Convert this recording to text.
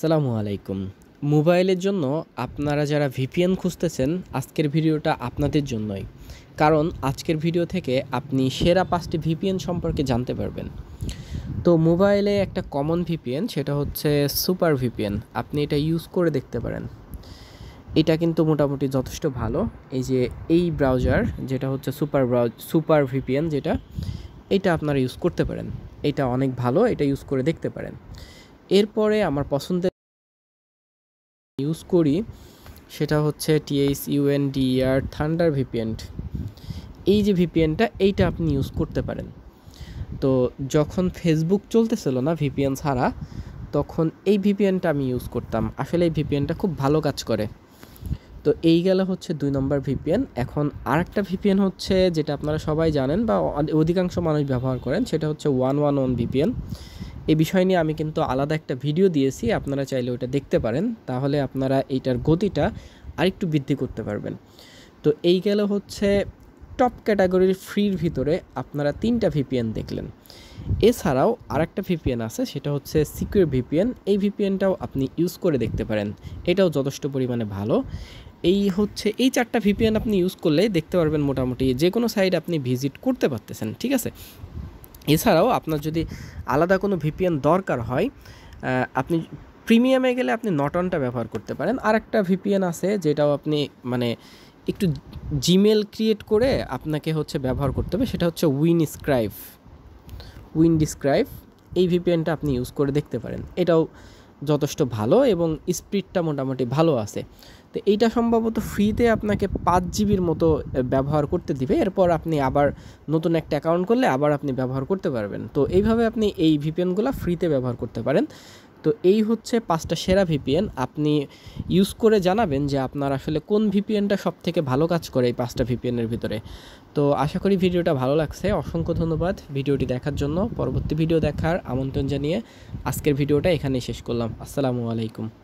সালামু আলাইকুম মোবাইলের জন্য আপনারা যারা ভিপিএন খুঁজতেছেন আজকের ভিডিওটা আপনাদের জন্যই কারণ আজকের ভিডিও থেকে আপনি সেরা পাঁচটি ভিপিএন সম্পর্কে জানতে পারবেন তো মোবাইলে একটা কমন ভিপিএন সেটা হচ্ছে সুপার ভিপিএন আপনি এটা ইউজ করে দেখতে পারেন এটা কিন্তু মোটামুটি যথেষ্ট ভালো এই যে এই ব্রাউজার যেটা হচ্ছে সুপার ব্রাউজ সুপার ভিপিএন যেটা এটা আপনারা ইউজ করতে পারেন এটা অনেক ভালো এটা ইউজ করে দেখতে পারেন এরপরে আমার পছন্দের ইউজ করি সেটা হচ্ছে TH UN DR thunder VPN এই যে ভিপিএনটা এইটা আপনি ইউজ করতে পারেন তো যখন ফেসবুক চলতেছিল না ভিপিএন ছাড়া তখন এই ভিপিএনটা আমি ইউজ করতাম আসলে এই ভিপিএনটা খুব ভালো কাজ করে তো এই গেল হচ্ছে দুই নম্বর ভিপিএন এখন আরেকটা ভিপিএন হচ্ছে যেটা আপনারা সবাই জানেন বা অধিকাংশ মানুষ ব্যবহার করেন সেটা হচ্ছে ওয়ান ওয়ান ওয়ান ভিপিএন এই বিষয় নিয়ে আমি কিন্তু আলাদা একটা ভিডিও দিয়েছি আপনারা চাইলে ওটা দেখতে পারেন তাহলে আপনারা এইটার গতিটা আরেকটু বৃদ্ধি করতে পারবেন তো এই গেল হচ্ছে টপ ক্যাটাগরির ফ্রির ভিতরে আপনারা তিনটা ভিপিএন দেখলেন এছাড়াও আরেকটা ভিপিএন আছে সেটা হচ্ছে সিকিউর ভিপিএন এই ভিপিএনটাও আপনি ইউজ করে দেখতে পারেন এটাও যথেষ্ট পরিমাণে ভালো এই হচ্ছে এই চারটা ভিপিএন আপনি ইউজ করলে দেখতে পারবেন মোটামুটি যে কোনো সাইট আপনি ভিজিট করতে পারতেছেন ঠিক আছে এছাড়াও আপনার যদি আলাদা কোনো ভিপিএন দরকার হয় আপনি প্রিমিয়ামে গেলে আপনি নটনটা ব্যবহার করতে পারেন আর একটা ভিপিএন আছে যেটাও আপনি মানে একটু জিমেল ক্রিয়েট করে আপনাকে হচ্ছে ব্যবহার করতে হবে সেটা হচ্ছে উইন স্ক্রাইভ উইন ডিসক্রাইভ এই ভিপিএনটা আপনি ইউজ করে দেখতে পারেন এটাও যথেষ্ট ভালো এবং স্পিডটা মোটামুটি ভালো আছে তো এইটা সম্ভবত ফ্রিতে আপনাকে পাঁচ জিবির মতো ব্যবহার করতে দিবে এরপর আপনি আবার নতুন একটা অ্যাকাউন্ট করলে আবার আপনি ব্যবহার করতে পারবেন তো এইভাবে আপনি এই ভিপিএনগুলো ফ্রিতে ব্যবহার করতে পারেন তো এই হচ্ছে পাঁচটা সেরা ভিপিএন আপনি ইউজ করে জানাবেন যে আপনার আসলে কোন ভিপিএনটা সব থেকে ভালো কাজ করে এই পাঁচটা ভিপিএনের ভিতরে তো আশা করি ভিডিওটা ভালো লাগছে অসংখ্য ধন্যবাদ ভিডিওটি দেখার জন্য পরবর্তী ভিডিও দেখার আমন্ত্রণ জানিয়ে আজকের ভিডিওটা এখানেই শেষ করলাম আসসালামু আলাইকুম